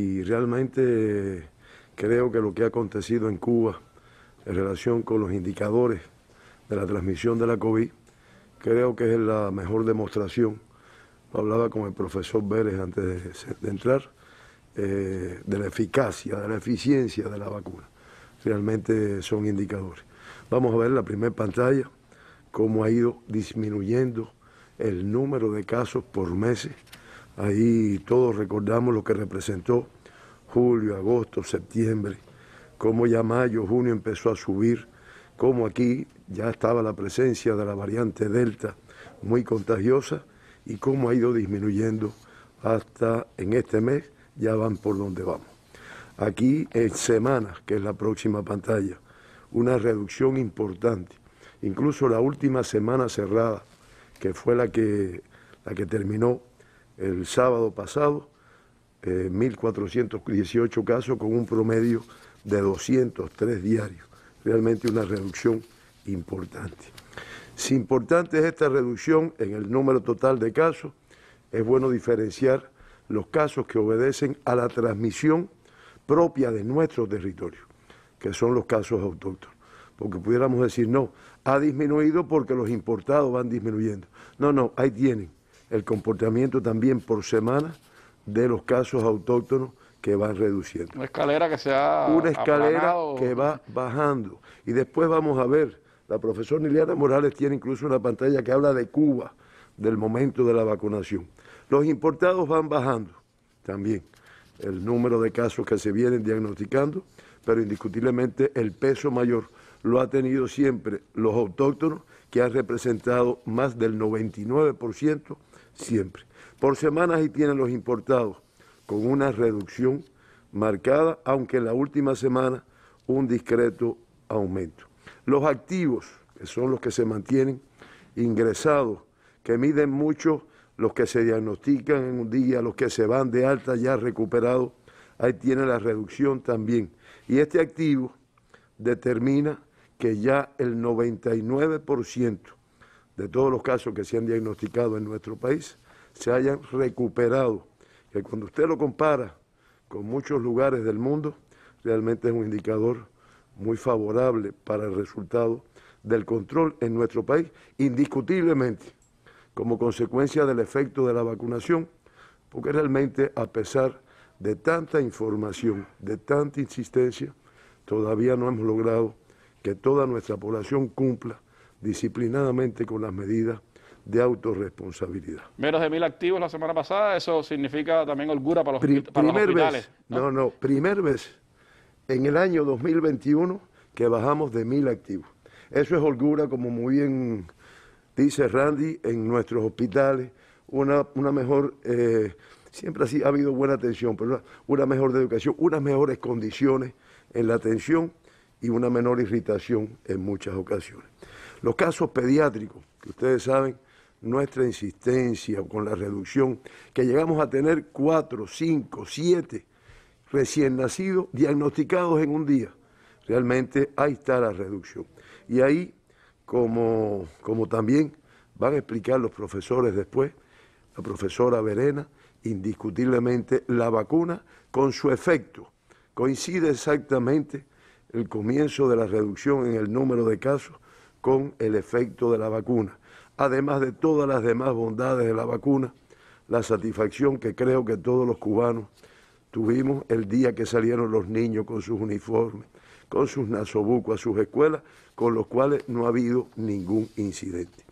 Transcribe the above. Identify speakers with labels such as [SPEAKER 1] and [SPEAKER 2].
[SPEAKER 1] Y realmente creo que lo que ha acontecido en Cuba en relación con los indicadores de la transmisión de la COVID, creo que es la mejor demostración. lo hablaba con el profesor Vélez antes de, entrar, eh, de la eficacia, de la eficiencia de la vacuna. Realmente son indicadores. Vamos a ver en la primera pantalla cómo ha ido disminuyendo el número de casos por meses Ahí todos recordamos lo que representó julio, agosto, septiembre, cómo ya mayo, junio empezó a subir, cómo aquí ya estaba la presencia de la variante Delta muy contagiosa y cómo ha ido disminuyendo hasta en este mes, ya van por donde vamos. Aquí en semanas, que es la próxima pantalla, una reducción importante. Incluso la última semana cerrada, que fue la que, la que terminó el sábado pasado, 1.418 eh, casos con un promedio de 203 diarios. Realmente una reducción importante. Si importante es esta reducción en el número total de casos, es bueno diferenciar los casos que obedecen a la transmisión propia de nuestro territorio, que son los casos autóctonos. Porque pudiéramos decir, no, ha disminuido porque los importados van disminuyendo. No, no, ahí tienen el comportamiento también por semana de los casos autóctonos que van reduciendo. Una escalera que se ha Una escalera que va bajando. Y después vamos a ver, la profesora Niliana Morales tiene incluso una pantalla que habla de Cuba, del momento de la vacunación. Los importados van bajando también, el número de casos que se vienen diagnosticando, pero indiscutiblemente el peso mayor lo ha tenido siempre los autóctonos, que han representado más del 99% siempre. Por semanas ahí tienen los importados, con una reducción marcada, aunque en la última semana un discreto aumento. Los activos, que son los que se mantienen ingresados, que miden mucho los que se diagnostican en un día, los que se van de alta ya recuperados, ahí tiene la reducción también. Y este activo determina que ya el 99% de todos los casos que se han diagnosticado en nuestro país se hayan recuperado, que cuando usted lo compara con muchos lugares del mundo, realmente es un indicador muy favorable para el resultado del control en nuestro país, indiscutiblemente como consecuencia del efecto de la vacunación, porque realmente a pesar de tanta información, de tanta insistencia, todavía no hemos logrado que toda nuestra población cumpla disciplinadamente con las medidas de autorresponsabilidad. Menos de mil activos la semana pasada, eso significa también holgura para los, hospitales. ¿no? no, primer vez en el año 2021 que bajamos de mil activos. Eso es holgura, como muy bien dice Randy, en nuestros hospitales, una, mejor... Eh, siempre así ha habido buena atención, pero una, mejor educación, unas mejores condiciones en la atención y una menor irritación en muchas ocasiones. Los casos pediátricos, que ustedes saben, nuestra insistencia con la reducción, que llegamos a tener cuatro, cinco, siete recién nacidos diagnosticados en un día. Realmente ahí está la reducción. Y ahí, como, como también van a explicar los profesores después, la profesora Verena, indiscutiblemente la vacuna con su efecto. Coincide exactamente el comienzo de la reducción en el número de casos con el efecto de la vacuna. Además de todas las demás bondades de la vacuna, la satisfacción que creo que todos los cubanos tuvimos el día que salieron los niños con sus uniformes, con sus nasobucos a sus escuelas, con los cuales no ha habido ningún incidente.